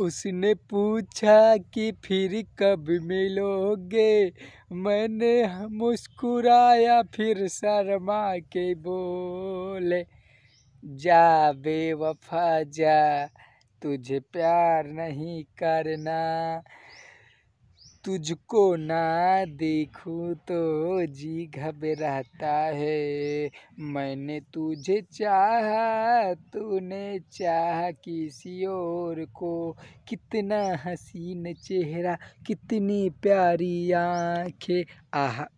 उसने पूछा कि फिर कब मिलोगे मैंने मुस्कुराया फिर शर्मा के बोले जा बेवफा जा तुझे प्यार नहीं करना तुझको ना देखूं तो जी घबराता है मैंने तुझे चाहा तूने चाहा किसी और को कितना हसीन चेहरा कितनी प्यारी आँखें आहा